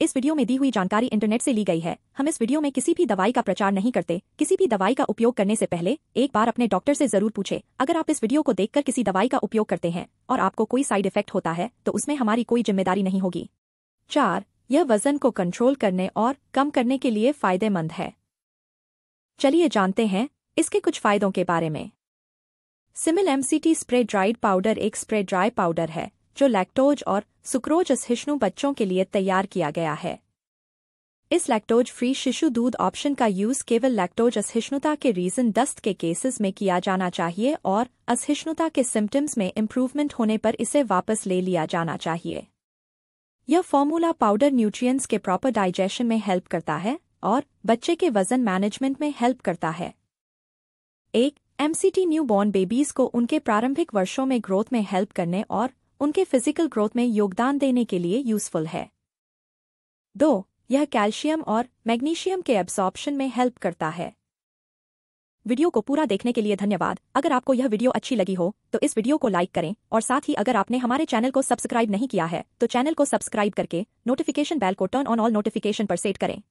इस वीडियो में दी हुई जानकारी इंटरनेट से ली गई है हम इस वीडियो में किसी भी दवाई का प्रचार नहीं करते किसी भी दवाई का उपयोग करने से पहले एक बार अपने डॉक्टर से जरूर पूछे अगर आप इस वीडियो को देखकर किसी दवाई का उपयोग करते हैं और आपको कोई साइड इफेक्ट होता है तो उसमें हमारी कोई जिम्मेदारी नहीं होगी चार यह वजन को कंट्रोल करने और कम करने के लिए फायदेमंद है चलिए जानते हैं इसके कुछ फायदों के बारे में सिमिल एमसीटी स्प्रे ड्राइड पाउडर एक स्प्रे ड्राई पाउडर है जो लैक्टोज और सुक्रोज असहिष्णु बच्चों के लिए तैयार किया गया है इस लैक्टोज फ्री शिशु दूध ऑप्शन का यूज केवल लैक्टोज असहिष्णुता के रीजन दस्त के केसेस में किया जाना चाहिए और असहिष्णुता के सिम्टम्स में इम्प्रूवमेंट होने पर इसे वापस ले लिया जाना चाहिए यह फॉर्मूला पाउडर न्यूट्रिएंट्स के प्रॉपर डाइजेशन में हेल्प करता है और बच्चे के वजन मैनेजमेंट में हेल्प करता है एक एमसीटी न्यूबॉर्न बेबीज को उनके प्रारंभिक वर्षों में ग्रोथ में हेल्प करने और उनके फिजिकल ग्रोथ में योगदान देने के लिए यूजफुल है दो यह कैल्शियम और मैग्नीशियम के एब्सॉर्प्शन में हेल्प करता है वीडियो को पूरा देखने के लिए धन्यवाद अगर आपको यह वीडियो अच्छी लगी हो तो इस वीडियो को लाइक करें और साथ ही अगर आपने हमारे चैनल को सब्सक्राइब नहीं किया है तो चैनल को सब्सक्राइब करके नोटिफिकेशन बेल को टर्न ऑन ऑल नोटिफिकेशन पर सेट करें